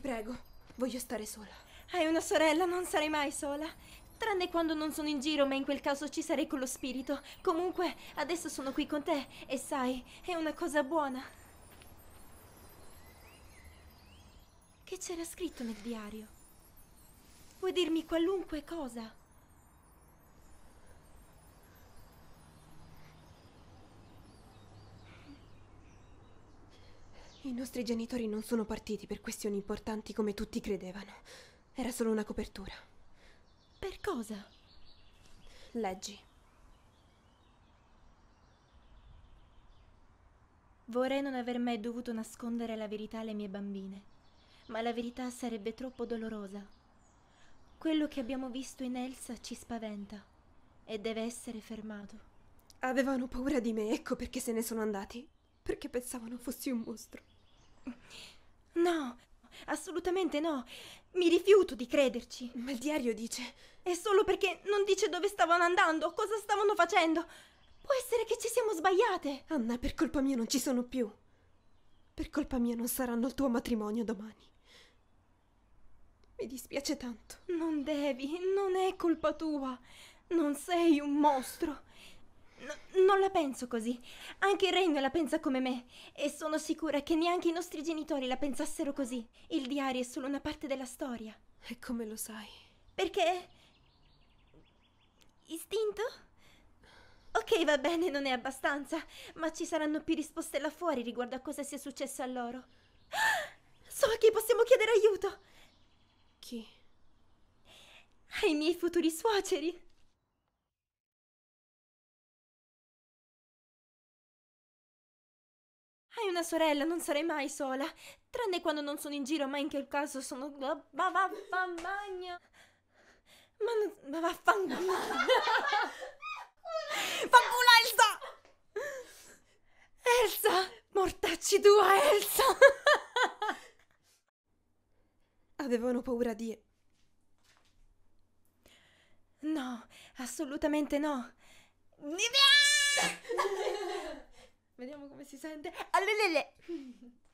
Ti prego, voglio stare sola. Hai una sorella, non sarei mai sola. Tranne quando non sono in giro, ma in quel caso ci sarei con lo spirito. Comunque, adesso sono qui con te e sai, è una cosa buona. Che c'era scritto nel diario? Puoi dirmi qualunque cosa. I nostri genitori non sono partiti per questioni importanti come tutti credevano. Era solo una copertura. Per cosa? Leggi. Vorrei non aver mai dovuto nascondere la verità alle mie bambine, ma la verità sarebbe troppo dolorosa. Quello che abbiamo visto in Elsa ci spaventa e deve essere fermato. Avevano paura di me, ecco perché se ne sono andati, perché pensavano fossi un mostro. No, assolutamente no. Mi rifiuto di crederci. Ma il diario dice... È solo perché non dice dove stavano andando, cosa stavano facendo. Può essere che ci siamo sbagliate. Anna, per colpa mia non ci sono più. Per colpa mia non saranno al tuo matrimonio domani. Mi dispiace tanto. Non devi, non è colpa tua. Non sei un mostro. No, non la penso così. Anche il regno la pensa come me. E sono sicura che neanche i nostri genitori la pensassero così. Il diario è solo una parte della storia. E come lo sai? Perché... Istinto? Ok, va bene, non è abbastanza, ma ci saranno più risposte là fuori riguardo a cosa sia successo a loro. So a chi possiamo chiedere aiuto! Chi? Ai miei futuri suoceri! Hai una sorella, non sarei mai sola. Tranne quando non sono in giro, ma in quel caso sono. Ma vaffamagna. Ma, non... ma vaffanculo. Fanculo Elsa! Elsa! Mortacci tua, Elsa! Avevano paura di. No, assolutamente no. Vediamo come si sente. Allelele.